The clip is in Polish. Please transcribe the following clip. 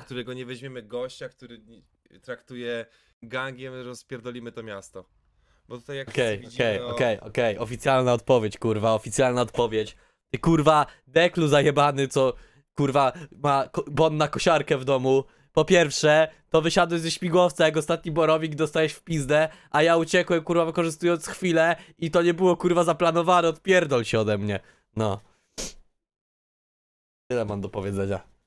którego nie weźmiemy gościa, który traktuje gangiem, rozpierdolimy to miasto. Bo tutaj jak Okej, okej, no- okej, okej, oficjalna odpowiedź, kurwa, oficjalna odpowiedź. Ty kurwa, deklu zajebany, co kurwa ma ko- bon na kosiarkę w domu. Po pierwsze, to wysiadłeś ze śmigłowca jak ostatni borowik, dostajesz w pizdę, a ja uciekłem kurwa wykorzystując chwilę i to nie było kurwa zaplanowane, odpierdol się ode mnie. No. Tyle mam do powiedzenia.